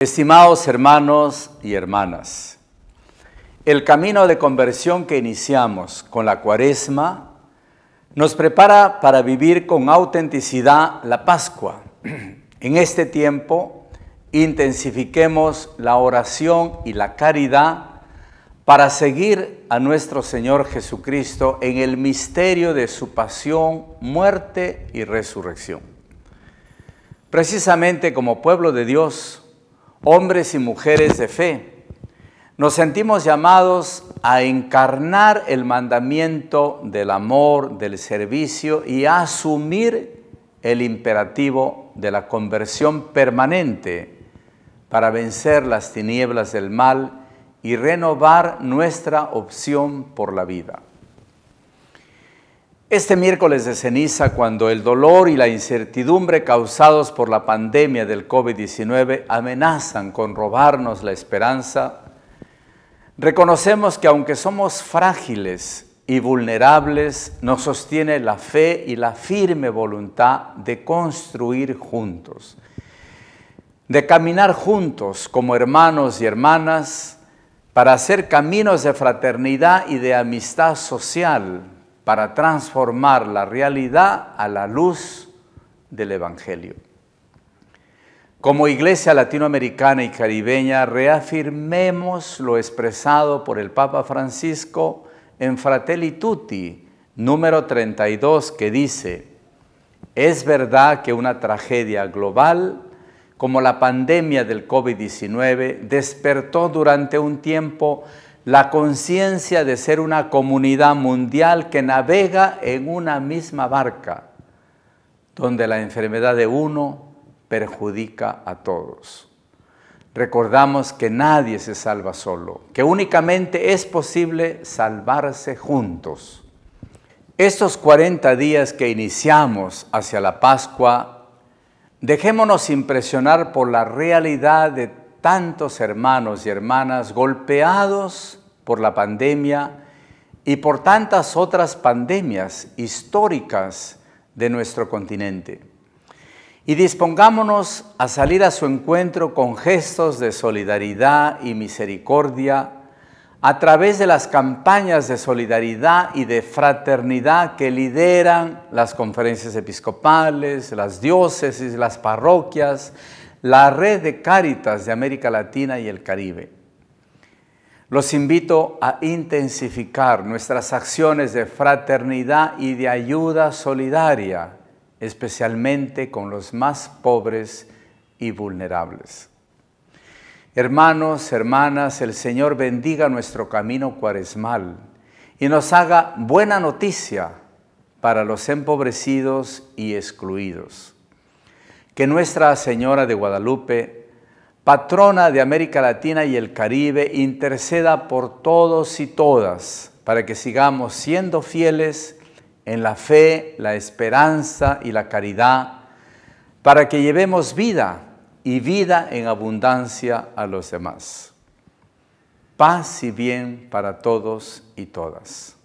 Estimados hermanos y hermanas, el camino de conversión que iniciamos con la cuaresma nos prepara para vivir con autenticidad la Pascua. En este tiempo intensifiquemos la oración y la caridad para seguir a nuestro Señor Jesucristo en el misterio de su pasión, muerte y resurrección. Precisamente como pueblo de Dios, hombres y mujeres de fe, nos sentimos llamados a encarnar el mandamiento del amor, del servicio y a asumir el imperativo de la conversión permanente para vencer las tinieblas del mal y renovar nuestra opción por la vida. Este miércoles de ceniza, cuando el dolor y la incertidumbre causados por la pandemia del COVID-19 amenazan con robarnos la esperanza, reconocemos que aunque somos frágiles y vulnerables, nos sostiene la fe y la firme voluntad de construir juntos, de caminar juntos como hermanos y hermanas para hacer caminos de fraternidad y de amistad social para transformar la realidad a la luz del Evangelio. Como Iglesia Latinoamericana y Caribeña, reafirmemos lo expresado por el Papa Francisco en Fratelli Tutti, número 32, que dice, es verdad que una tragedia global como la pandemia del COVID-19 despertó durante un tiempo la conciencia de ser una comunidad mundial que navega en una misma barca, donde la enfermedad de uno perjudica a todos. Recordamos que nadie se salva solo, que únicamente es posible salvarse juntos. Estos 40 días que iniciamos hacia la Pascua, dejémonos impresionar por la realidad de tantos hermanos y hermanas golpeados por la pandemia y por tantas otras pandemias históricas de nuestro continente. Y dispongámonos a salir a su encuentro con gestos de solidaridad y misericordia a través de las campañas de solidaridad y de fraternidad que lideran las conferencias episcopales, las diócesis, las parroquias, la red de Cáritas de América Latina y el Caribe. Los invito a intensificar nuestras acciones de fraternidad y de ayuda solidaria, especialmente con los más pobres y vulnerables. Hermanos, hermanas, el Señor bendiga nuestro camino cuaresmal y nos haga buena noticia para los empobrecidos y excluidos que Nuestra Señora de Guadalupe, patrona de América Latina y el Caribe, interceda por todos y todas para que sigamos siendo fieles en la fe, la esperanza y la caridad, para que llevemos vida y vida en abundancia a los demás. Paz y bien para todos y todas.